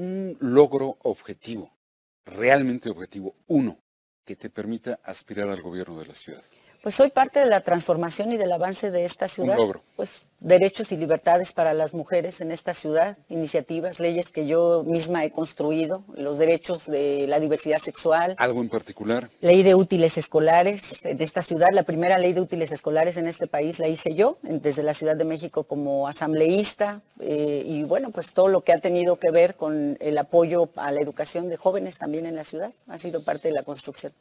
un logro objetivo, realmente objetivo, uno, que te permita aspirar al gobierno de la ciudad. Pues soy parte de la transformación y del avance de esta ciudad. Un logro. Pues, derechos y libertades para las mujeres en esta ciudad, iniciativas, leyes que yo misma he construido, los derechos de la diversidad sexual. ¿Algo en particular? Ley de útiles escolares de esta ciudad, la primera ley de útiles escolares en este país la hice yo desde la Ciudad de México como asambleísta eh, y bueno, pues todo lo que ha tenido que ver con el apoyo a la educación de jóvenes también en la ciudad ha sido parte de la construcción.